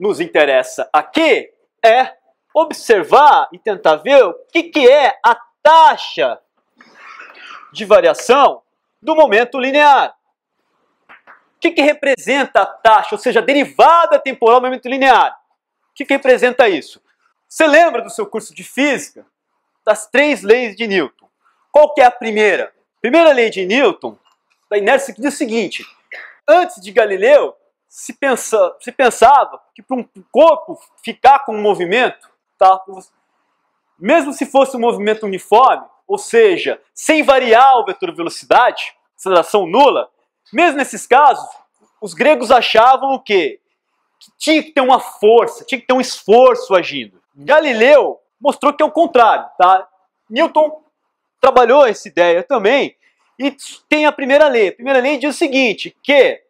nos interessa aqui é observar e tentar ver o que, que é a taxa de variação do momento linear. O que, que representa a taxa, ou seja, a derivada temporal do momento linear? O que, que representa isso? Você lembra do seu curso de física das três leis de Newton? Qual que é a primeira? Primeira lei de Newton, da inércia, que diz o seguinte: antes de Galileu, se, pensa, se pensava que para um corpo ficar com um movimento, tá? mesmo se fosse um movimento uniforme, ou seja, sem variar o vetor velocidade, aceleração nula, mesmo nesses casos, os gregos achavam o quê? Que tinha que ter uma força, tinha que ter um esforço agindo. Galileu mostrou que é o contrário, tá? Newton trabalhou essa ideia também e tem a primeira lei. A primeira lei diz o seguinte, que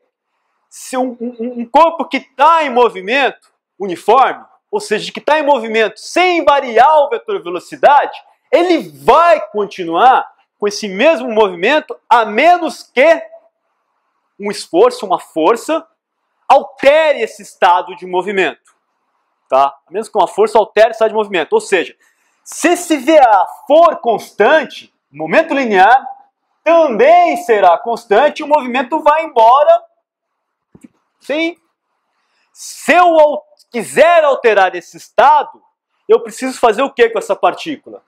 se um, um, um corpo que está em movimento, uniforme, ou seja, que está em movimento sem variar o vetor velocidade, ele vai continuar com esse mesmo movimento, a menos que um esforço, uma força, altere esse estado de movimento. Tá? A menos que uma força altere o estado de movimento. Ou seja, se esse VA for constante, momento linear também será constante, o movimento vai embora Sim. Se eu quiser alterar esse estado, eu preciso fazer o que com essa partícula?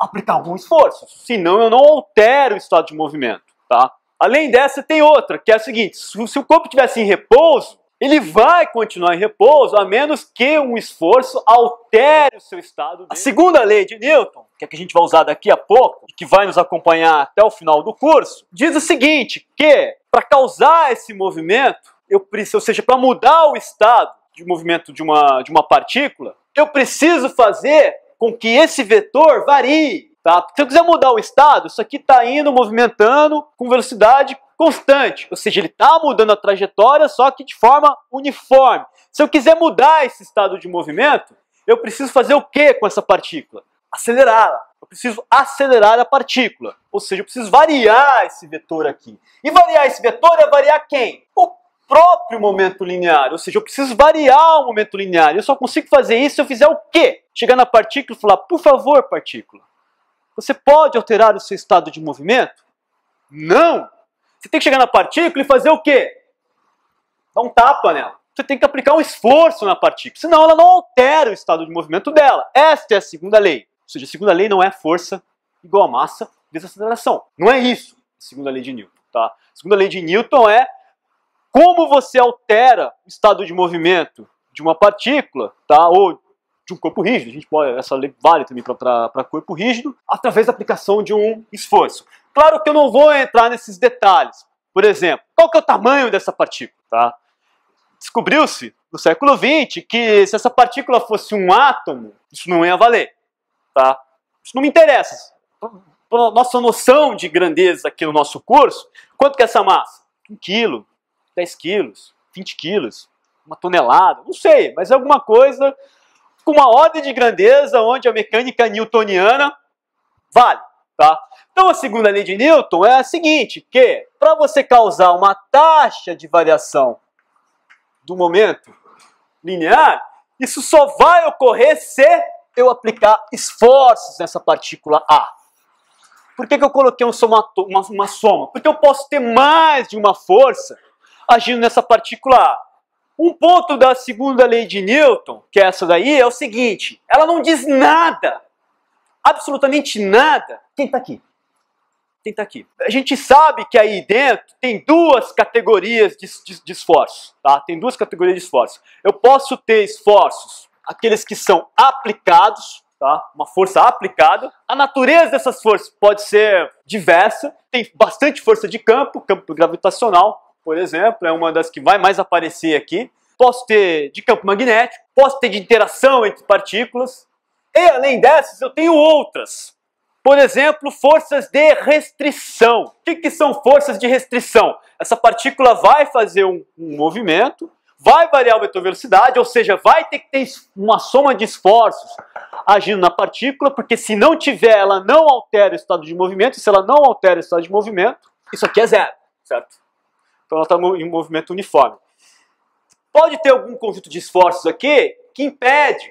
Aplicar algum esforço, senão eu não altero o estado de movimento, tá? Além dessa, tem outra, que é a seguinte, se o corpo estivesse em repouso, ele vai continuar em repouso, a menos que um esforço altere o seu estado. Dele. A segunda lei de Newton, que é que a gente vai usar daqui a pouco, e que vai nos acompanhar até o final do curso, diz o seguinte, que para causar esse movimento, eu preciso, ou seja, para mudar o estado de movimento de uma, de uma partícula, eu preciso fazer com que esse vetor varie. Tá? Se eu quiser mudar o estado, isso aqui está indo movimentando com velocidade constante, ou seja, ele está mudando a trajetória, só que de forma uniforme. Se eu quiser mudar esse estado de movimento, eu preciso fazer o que com essa partícula? Acelerá-la. Eu preciso acelerar a partícula, ou seja, eu preciso variar esse vetor aqui. E variar esse vetor é variar quem? O próprio momento linear, ou seja, eu preciso variar o momento linear. Eu só consigo fazer isso se eu fizer o quê? Chegar na partícula e falar, por favor, partícula, você pode alterar o seu estado de movimento? Não! Você tem que chegar na partícula e fazer o quê? Dar um tapa nela. Você tem que aplicar um esforço na partícula, senão ela não altera o estado de movimento dela. Esta é a segunda lei. Ou seja, a segunda lei não é força igual a massa vezes aceleração. Não é isso a segunda lei de Newton. Tá? A segunda lei de Newton é como você altera o estado de movimento de uma partícula, tá? Ou de um corpo rígido, a gente pode, essa lei vale também para corpo rígido, através da aplicação de um esforço. Claro que eu não vou entrar nesses detalhes. Por exemplo, qual que é o tamanho dessa partícula, tá? Descobriu-se no século XX que se essa partícula fosse um átomo, isso não ia valer, tá? Isso não me interessa. Então, para nossa noção de grandeza aqui no nosso curso, quanto que é essa massa? Um quilo, 10 quilos, 20 quilos, uma tonelada, não sei, mas é alguma coisa com uma ordem de grandeza onde a mecânica newtoniana vale, tá? Então a segunda lei de Newton é a seguinte, que para você causar uma taxa de variação do momento linear, isso só vai ocorrer se eu aplicar esforços nessa partícula A. Por que, que eu coloquei um somato, uma, uma soma? Porque eu posso ter mais de uma força agindo nessa partícula A. Um ponto da segunda lei de Newton, que é essa daí, é o seguinte: ela não diz nada, absolutamente nada. Quem está aqui? Quem está aqui? A gente sabe que aí dentro tem duas categorias de, de, de esforço, tá? Tem duas categorias de esforço. Eu posso ter esforços, aqueles que são aplicados, Tá? uma força aplicada. A natureza dessas forças pode ser diversa, tem bastante força de campo, campo gravitacional, por exemplo, é uma das que vai mais aparecer aqui. Posso ter de campo magnético, posso ter de interação entre partículas. E além dessas, eu tenho outras. Por exemplo, forças de restrição. O que, que são forças de restrição? Essa partícula vai fazer um, um movimento, vai variar a velocidade, ou seja, vai ter que ter uma soma de esforços agindo na partícula, porque se não tiver, ela não altera o estado de movimento, e se ela não altera o estado de movimento, isso aqui é zero, certo? Então ela está em movimento uniforme. Pode ter algum conjunto de esforços aqui que impede,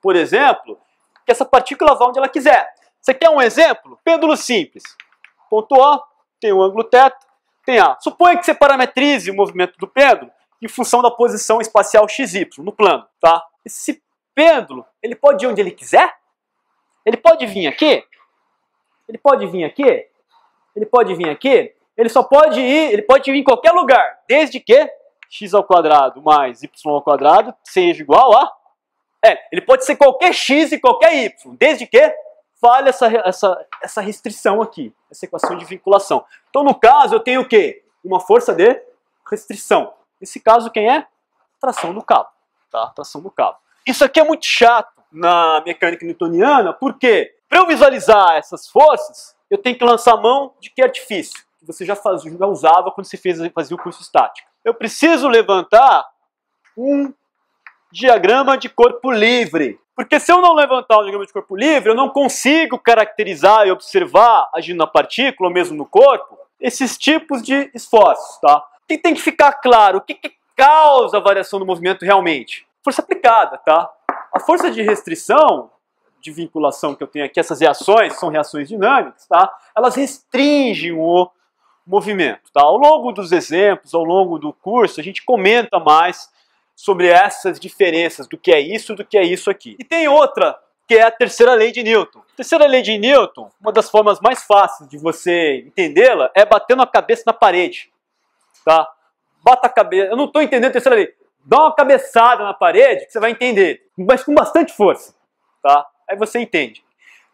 por exemplo, que essa partícula vá onde ela quiser. Você quer um exemplo? Pêndulo simples. Ponto O, tem um ângulo θ, tem A. Suponha que você parametrize o movimento do pêndulo em função da posição espacial XY no plano, tá? Esse pêndulo, ele pode ir onde ele quiser? Ele pode vir aqui? Ele pode vir aqui? Ele pode vir aqui? ele só pode ir, ele pode ir em qualquer lugar, desde que x ao quadrado mais y ao quadrado seja igual a é, ele pode ser qualquer x e qualquer y, desde que fale essa, essa, essa restrição aqui, essa equação de vinculação. Então, no caso, eu tenho o quê? Uma força de restrição. Nesse caso, quem é? Tração do cabo. Tá? Tração do cabo. Isso aqui é muito chato na mecânica newtoniana, porque para eu visualizar essas forças, eu tenho que lançar mão de que artifício? que você já, faz, já usava quando você fez, fazia o curso estático. Eu preciso levantar um diagrama de corpo livre. Porque se eu não levantar o diagrama de corpo livre, eu não consigo caracterizar e observar, agindo na partícula ou mesmo no corpo, esses tipos de esforços. Tá? Que tem que ficar claro o que, que causa a variação do movimento realmente. Força aplicada, tá? A força de restrição, de vinculação que eu tenho aqui, essas reações, são reações dinâmicas, tá? Elas restringem o movimento. Tá? Ao longo dos exemplos, ao longo do curso, a gente comenta mais sobre essas diferenças do que é isso do que é isso aqui. E tem outra, que é a terceira lei de Newton. A terceira lei de Newton, uma das formas mais fáceis de você entendê-la é batendo a cabeça na parede. Tá? Bata a cabeça. Eu não estou entendendo a terceira lei. Dá uma cabeçada na parede que você vai entender, mas com bastante força. Tá? Aí você entende.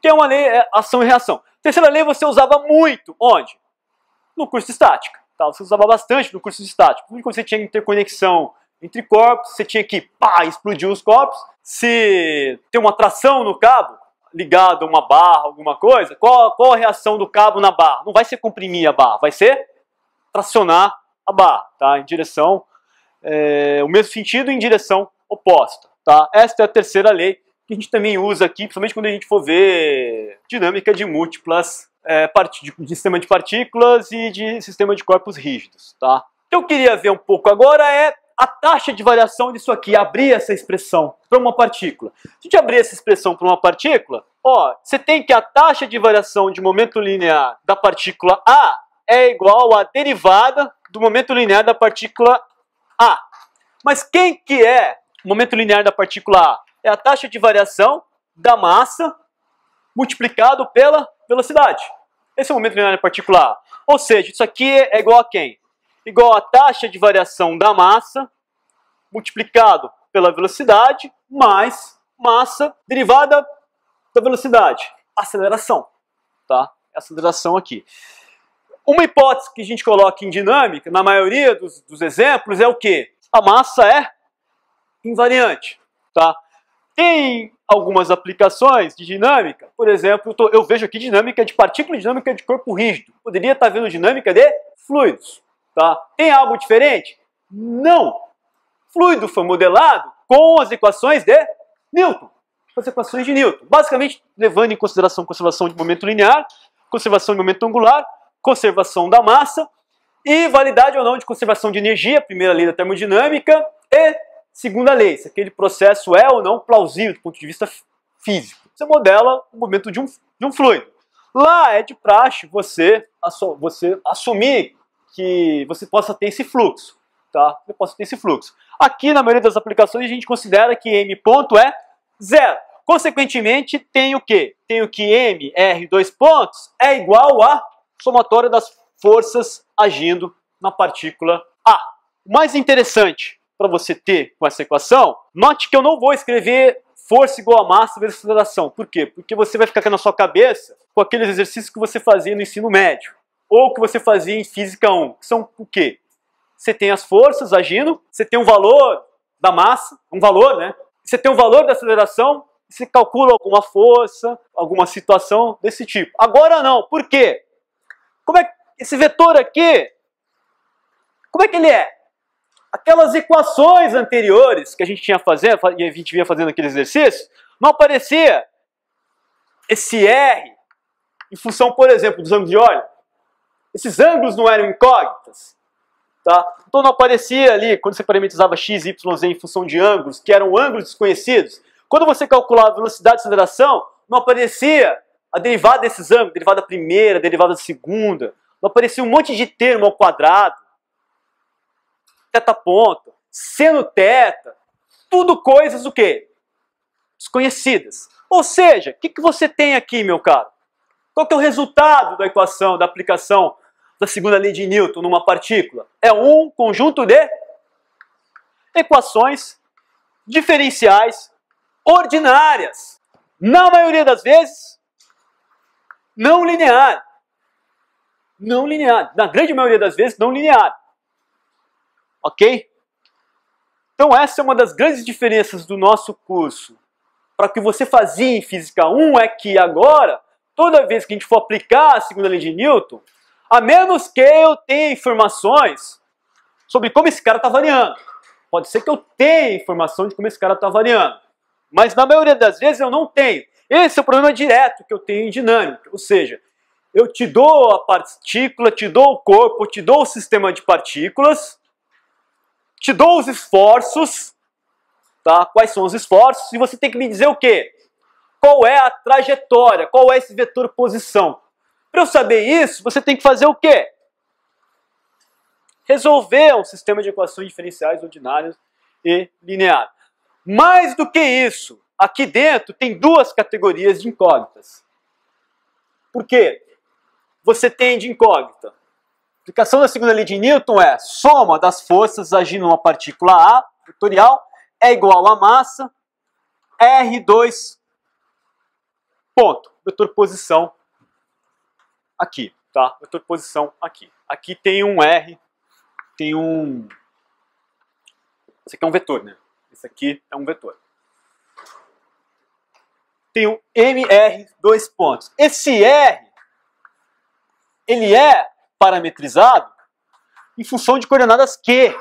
Tem é uma lei, é ação e reação. terceira lei você usava muito. Onde? no curso de estática. Tá? Você usava bastante no curso de estática. Quando você tinha interconexão entre corpos, você tinha que pá, explodir os corpos. Se tem uma tração no cabo, ligado a uma barra, alguma coisa, qual, qual a reação do cabo na barra? Não vai ser comprimir a barra, vai ser tracionar a barra, tá? Em direção, é, o mesmo sentido em direção oposta, tá? Esta é a terceira lei que a gente também usa aqui, principalmente quando a gente for ver dinâmica de múltiplas é, de, sistema de partículas e de sistema de corpos rígidos. Tá? O que eu queria ver um pouco agora é a taxa de variação disso aqui, abrir essa expressão para uma partícula. Se a gente abrir essa expressão para uma partícula, ó, você tem que a taxa de variação de momento linear da partícula A é igual à derivada do momento linear da partícula A. Mas quem que é o momento linear da partícula A? É a taxa de variação da massa multiplicado pela velocidade. Esse é o momento linear particular. Ou seja, isso aqui é igual a quem? Igual a taxa de variação da massa multiplicado pela velocidade mais massa derivada da velocidade, aceleração, tá? Aceleração aqui. Uma hipótese que a gente coloca em dinâmica, na maioria dos, dos exemplos, é o que? A massa é invariante, tá? Tem algumas aplicações de dinâmica. Por exemplo, eu, tô, eu vejo aqui dinâmica de partícula e dinâmica de corpo rígido. Poderia estar tá vendo dinâmica de fluidos. Tá? Tem algo diferente? Não! Fluido foi modelado com as equações de Newton. Com as equações de Newton. Basicamente, levando em consideração conservação de momento linear, conservação de momento angular, conservação da massa e validade ou não de conservação de energia, primeira lei da termodinâmica, e Segunda lei, se aquele processo é ou não plausível do ponto de vista físico. Você modela o movimento de um, de um fluido. Lá é de praxe você, você assumir que você possa ter esse fluxo. Tá? Eu posso ter esse fluxo. Aqui, na maioria das aplicações, a gente considera que M ponto é zero. Consequentemente tem o quê? Tem o que M, R, dois pontos, é igual à somatória das forças agindo na partícula A. O mais interessante para você ter com essa equação, note que eu não vou escrever força igual a massa vezes aceleração. Por quê? Porque você vai ficar na sua cabeça com aqueles exercícios que você fazia no ensino médio ou que você fazia em física 1, que são o quê? Você tem as forças agindo, você tem um valor da massa, um valor, né? Você tem um valor da aceleração, você calcula alguma força, alguma situação desse tipo. Agora não, por quê? Como é que esse vetor aqui, como é que ele é? aquelas equações anteriores que a gente tinha fazendo, e a gente vinha fazendo aquele exercício, não aparecia esse R em função, por exemplo, dos ângulos de óleo. Esses ângulos não eram incógnitas. Tá? Então não aparecia ali, quando você parametrizava x, y, z em função de ângulos, que eram ângulos desconhecidos. Quando você calculava velocidade de aceleração, não aparecia a derivada desses ângulos, derivada primeira, derivada segunda. Não aparecia um monte de termo ao quadrado teta ponto, seno teta, tudo coisas o quê? Desconhecidas. Ou seja, o que, que você tem aqui, meu caro? Qual que é o resultado da equação, da aplicação da segunda lei de Newton numa partícula? É um conjunto de equações diferenciais ordinárias. Na maioria das vezes, não linear. Não linear. Na grande maioria das vezes, não linear. Ok? Então essa é uma das grandes diferenças do nosso curso. Para o que você fazia em Física 1 é que agora, toda vez que a gente for aplicar a segunda lei de Newton, a menos que eu tenha informações sobre como esse cara está variando. Pode ser que eu tenha informação de como esse cara está variando. Mas na maioria das vezes eu não tenho. Esse é o problema direto que eu tenho em dinâmica. Ou seja, eu te dou a partícula, te dou o corpo, te dou o sistema de partículas, te dou os esforços, tá? Quais são os esforços? E você tem que me dizer o quê? Qual é a trajetória? Qual é esse vetor posição? Para eu saber isso, você tem que fazer o quê? Resolver um sistema de equações diferenciais ordinárias e linear. Mais do que isso, aqui dentro tem duas categorias de incógnitas. Por quê? Você tem de incógnita a aplicação da segunda lei de Newton é soma das forças agindo uma partícula A, vetorial, é igual à massa R2 ponto, vetor posição aqui, tá? Vetor posição aqui. Aqui tem um R, tem um... Esse aqui é um vetor, né? Esse aqui é um vetor. Tem um MR, dois pontos. Esse R, ele é parametrizado em função de coordenadas Q.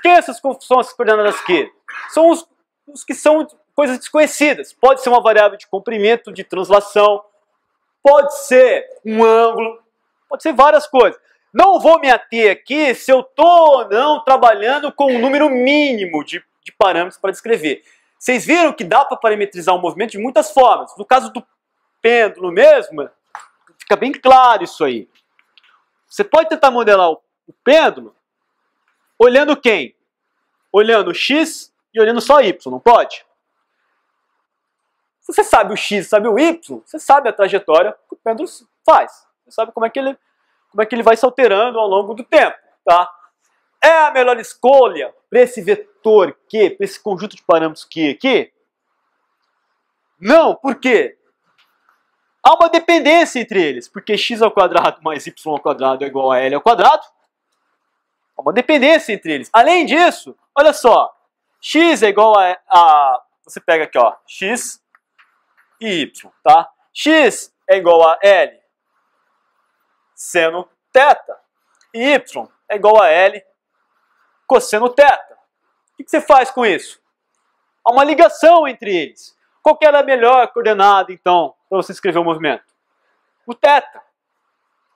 Que é essas são essas coordenadas Q? São os, os que são coisas desconhecidas. Pode ser uma variável de comprimento, de translação, pode ser um ângulo, pode ser várias coisas. Não vou me ater aqui se eu estou ou não trabalhando com um número mínimo de, de parâmetros para descrever. Vocês viram que dá para parametrizar um movimento de muitas formas. No caso do pêndulo mesmo, fica bem claro isso aí. Você pode tentar modelar o pêndulo olhando quem? Olhando x e olhando só y, não pode? Se você sabe o x, sabe o y, você sabe a trajetória que o pêndulo faz. Você sabe como é que ele, como é que ele vai se alterando ao longo do tempo, tá? É a melhor escolha para esse vetor Q, para esse conjunto de parâmetros Q aqui? Não, por quê? há uma dependência entre eles, porque x ao quadrado mais y ao quadrado é igual a L ao quadrado. Há uma dependência entre eles. Além disso, olha só, x é igual a, a você pega aqui, ó, x e y, tá? x é igual a L seno teta e y é igual a L cosseno teta O que você faz com isso? Há uma ligação entre eles. Qual que era a melhor coordenada, então, para você escrever o um movimento? O θ.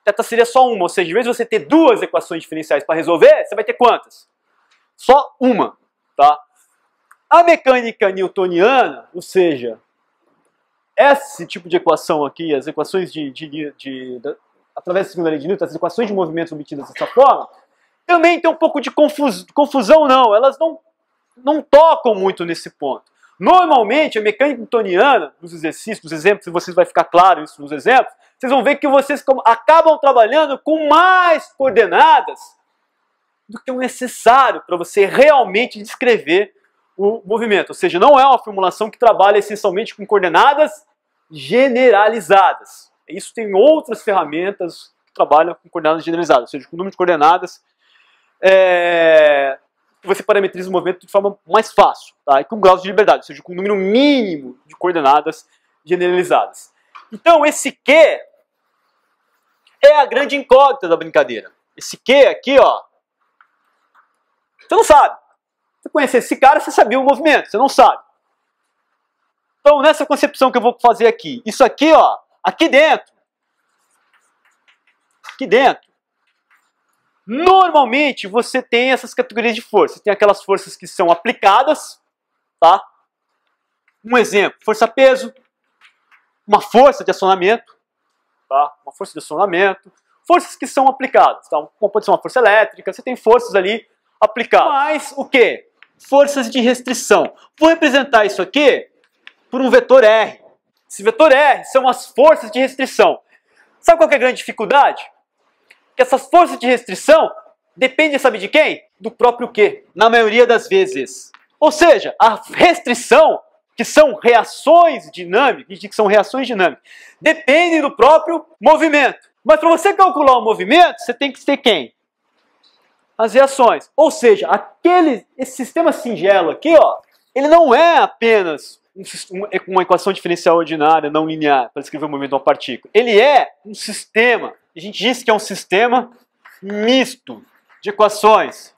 Teta seria só uma, ou seja, em vez de você ter duas equações diferenciais para resolver, você vai ter quantas? Só uma, tá? A mecânica newtoniana, ou seja, esse tipo de equação aqui, as equações de, de, de, de através da segunda lei de Newton, as equações de movimento obtidas dessa forma, também tem um pouco de confusão, confusão não, elas não, não tocam muito nesse ponto. Normalmente, a mecânica newtoniana, nos exercícios, nos exemplos, se vocês vai ficar claro isso nos exemplos, vocês vão ver que vocês acabam trabalhando com mais coordenadas do que o necessário para você realmente descrever o movimento. Ou seja, não é uma formulação que trabalha essencialmente com coordenadas generalizadas. Isso tem outras ferramentas que trabalham com coordenadas generalizadas, ou seja, com o número de coordenadas é, você parametriza o movimento de forma mais fácil, tá? e com graus de liberdade, ou seja, com um número mínimo de coordenadas generalizadas. Então, esse Q é a grande incógnita da brincadeira. Esse Q aqui, ó, você não sabe. Você conhecia esse cara, você sabia o movimento, você não sabe. Então, nessa concepção que eu vou fazer aqui, isso aqui, ó, aqui dentro, aqui dentro, Normalmente você tem essas categorias de força. Tem aquelas forças que são aplicadas, tá? Um exemplo, força-peso, uma força de acionamento, tá? Uma força de acionamento, forças que são aplicadas, tá? Como pode ser uma força elétrica, você tem forças ali aplicadas. Mas o que? Forças de restrição. Vou representar isso aqui por um vetor R. Esse vetor R são as forças de restrição. Sabe qual é a grande dificuldade? que essas forças de restrição dependem, sabe de quem? Do próprio quê? Na maioria das vezes. Ou seja, a restrição, que são reações dinâmicas, que são reações dinâmicas, dependem do próprio movimento. Mas para você calcular o movimento, você tem que ter quem? As reações. Ou seja, aquele, esse sistema singelo aqui, ó, ele não é apenas uma equação diferencial ordinária, não linear, para descrever o movimento de uma partícula. Ele é um sistema a gente disse que é um sistema misto de equações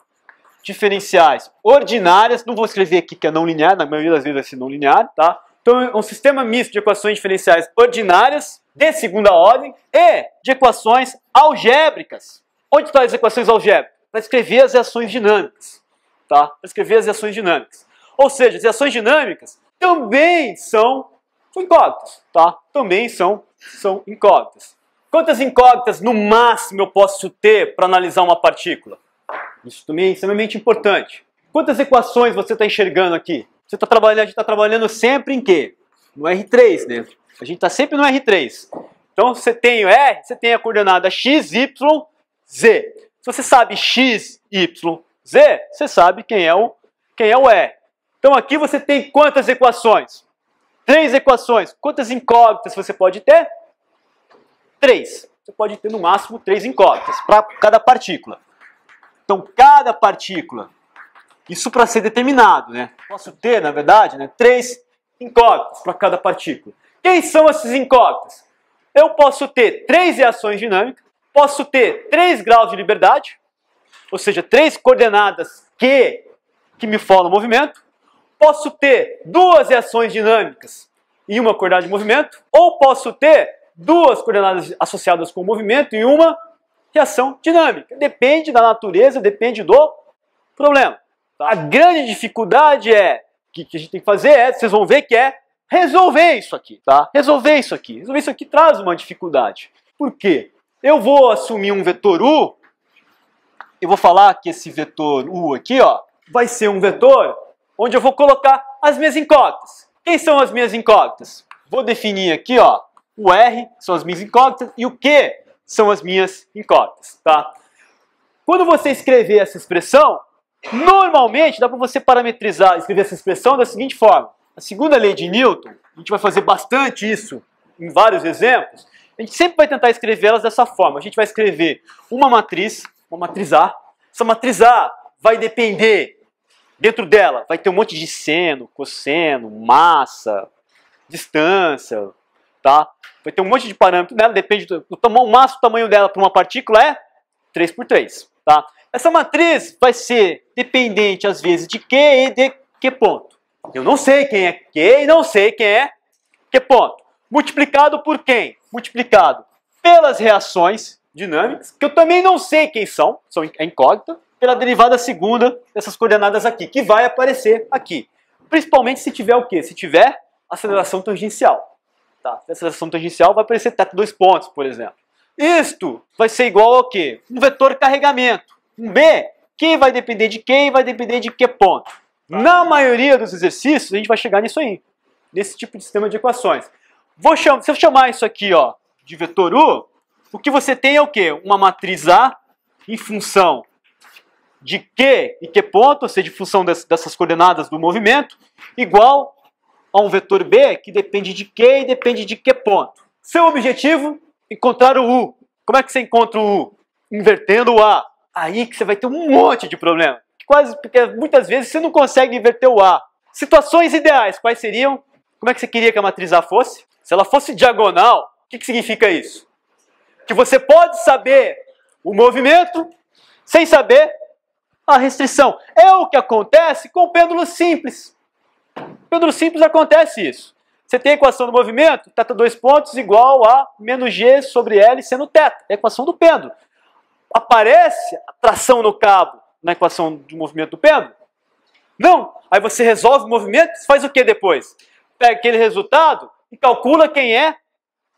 diferenciais ordinárias, não vou escrever aqui que é não linear, na maioria das vezes vai ser não linear, tá? Então, é um sistema misto de equações diferenciais ordinárias, de segunda ordem, e de equações algébricas. Onde estão as equações algébricas? Para escrever as reações dinâmicas, tá? Para escrever as reações dinâmicas. Ou seja, as reações dinâmicas também são incógnitas, tá? Também são, são incógnitas. Quantas incógnitas no máximo eu posso ter para analisar uma partícula? Isso também é extremamente importante. Quantas equações você está enxergando aqui? Você está trabalhando, a gente está trabalhando sempre em quê? No R3, né? A gente está sempre no R3. Então você tem o R, você tem a coordenada x, y, z. Se você sabe x, y, z, você sabe quem é o quem é o R. Então aqui você tem quantas equações? Três equações. Quantas incógnitas você pode ter? três. Você pode ter no máximo três incógnitas para cada partícula. Então, cada partícula, isso para ser determinado, né? Posso ter, na verdade, né, três incógnitas para cada partícula. Quem são esses incógnitas? Eu posso ter três reações dinâmicas, posso ter três graus de liberdade, ou seja, três coordenadas q que me falam movimento, posso ter duas reações dinâmicas e uma coordenada de movimento, ou posso ter duas coordenadas associadas com o movimento e uma reação dinâmica. Depende da natureza, depende do problema. Tá. A grande dificuldade é que, que a gente tem que fazer é, vocês vão ver que é resolver isso aqui, tá? Resolver isso aqui. Resolver isso aqui traz uma dificuldade. Por quê? Eu vou assumir um vetor u, eu vou falar que esse vetor u aqui, ó, vai ser um vetor onde eu vou colocar as minhas incógnitas. Quem são as minhas incógnitas? Vou definir aqui, ó, o R são as minhas incógnitas e o Q são as minhas incógnitas, tá? Quando você escrever essa expressão, normalmente dá para você parametrizar, escrever essa expressão da seguinte forma. A segunda lei de Newton, a gente vai fazer bastante isso em vários exemplos, a gente sempre vai tentar escrevê-las dessa forma. A gente vai escrever uma matriz, uma matriz A. Essa matriz A vai depender, dentro dela vai ter um monte de seno, cosseno, massa, distância, tá? Vai ter um monte de parâmetro nela, depende do, do tamanho, o máximo tamanho dela para uma partícula é 3 por 3, tá? Essa matriz vai ser dependente às vezes de Q e de Q ponto. Eu não sei quem é Q e não sei quem é Q ponto. Multiplicado por quem? Multiplicado pelas reações dinâmicas, que eu também não sei quem são, são é incógnita, pela derivada segunda dessas coordenadas aqui, que vai aparecer aqui. Principalmente se tiver o quê? Se tiver aceleração tangencial. Tá? essa seleção tangencial vai aparecer θ dois pontos, por exemplo. Isto vai ser igual ao quê? Um vetor carregamento. Um B, que vai depender de quem, vai depender de que ponto. Tá. Na maioria dos exercícios, a gente vai chegar nisso aí. Nesse tipo de sistema de equações. Vou chamar, se eu chamar isso aqui ó, de vetor U, o que você tem é o quê? Uma matriz A em função de Q e Q ponto, ou seja, de função dessas coordenadas do movimento, igual a um vetor B que depende de Q e depende de Q ponto. Seu objetivo? Encontrar o U. Como é que você encontra o U? Invertendo o A. Aí que você vai ter um monte de problema. Quase, porque muitas vezes você não consegue inverter o A. Situações ideais, quais seriam? Como é que você queria que a matriz A fosse? Se ela fosse diagonal, o que, que significa isso? Que você pode saber o movimento sem saber a restrição. É o que acontece com o pêndulo simples. Pedro simples acontece isso. Você tem a equação do movimento, θ2 pontos igual a menos g sobre L sendo θ. É a equação do pêndulo. Aparece a tração no cabo na equação do movimento do pêndulo? Não. Aí você resolve o movimento, faz o que depois? Pega aquele resultado e calcula quem é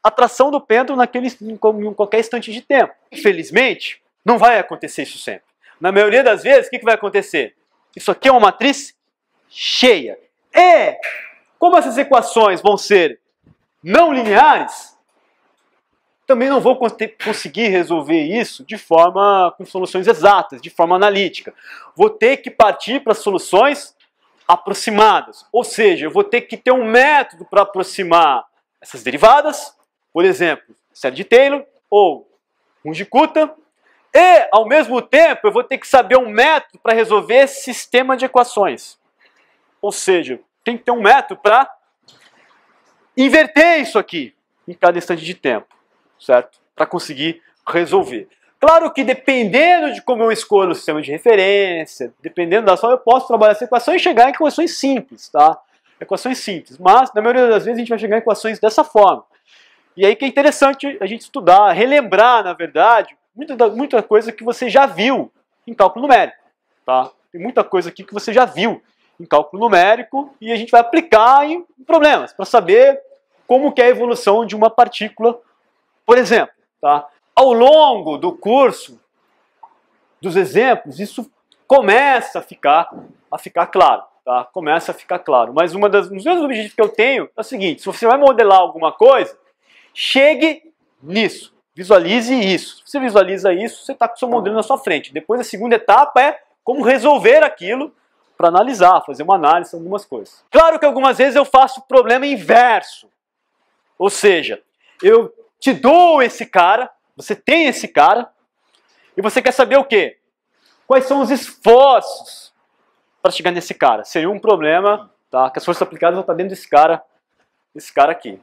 a tração do pêndulo naquele, em qualquer instante de tempo. Infelizmente, não vai acontecer isso sempre. Na maioria das vezes, o que vai acontecer? Isso aqui é uma matriz cheia. E, como essas equações vão ser não lineares, também não vou conseguir resolver isso de forma com soluções exatas, de forma analítica. Vou ter que partir para soluções aproximadas, ou seja, eu vou ter que ter um método para aproximar essas derivadas, por exemplo, série de Taylor ou Runge-Kutta, e ao mesmo tempo eu vou ter que saber um método para resolver esse sistema de equações. Ou seja, tem que ter um método para inverter isso aqui em cada instante de tempo, certo? Para conseguir resolver. Claro que dependendo de como eu escolho o sistema de referência, dependendo da ação, eu posso trabalhar essa equação e chegar em equações simples, tá? Equações simples, mas na maioria das vezes a gente vai chegar em equações dessa forma. E aí que é interessante a gente estudar, relembrar, na verdade, muita, muita coisa que você já viu em cálculo numérico, tá? Tem muita coisa aqui que você já viu em cálculo numérico e a gente vai aplicar em problemas para saber como que é a evolução de uma partícula, por exemplo. Tá? Ao longo do curso dos exemplos, isso começa a ficar, a ficar claro. Tá? Começa a ficar claro. Mas uma das, um dos meus objetivos que eu tenho é o seguinte, se você vai modelar alguma coisa, chegue nisso. Visualize isso. Se você visualiza isso, você está com o seu modelo na sua frente. Depois a segunda etapa é como resolver aquilo para analisar, fazer uma análise, algumas coisas. Claro que algumas vezes eu faço o problema inverso. Ou seja, eu te dou esse cara, você tem esse cara, e você quer saber o quê? Quais são os esforços para chegar nesse cara? Seria um problema, tá? Que as forças aplicadas vão estar tá dentro desse cara, desse cara aqui.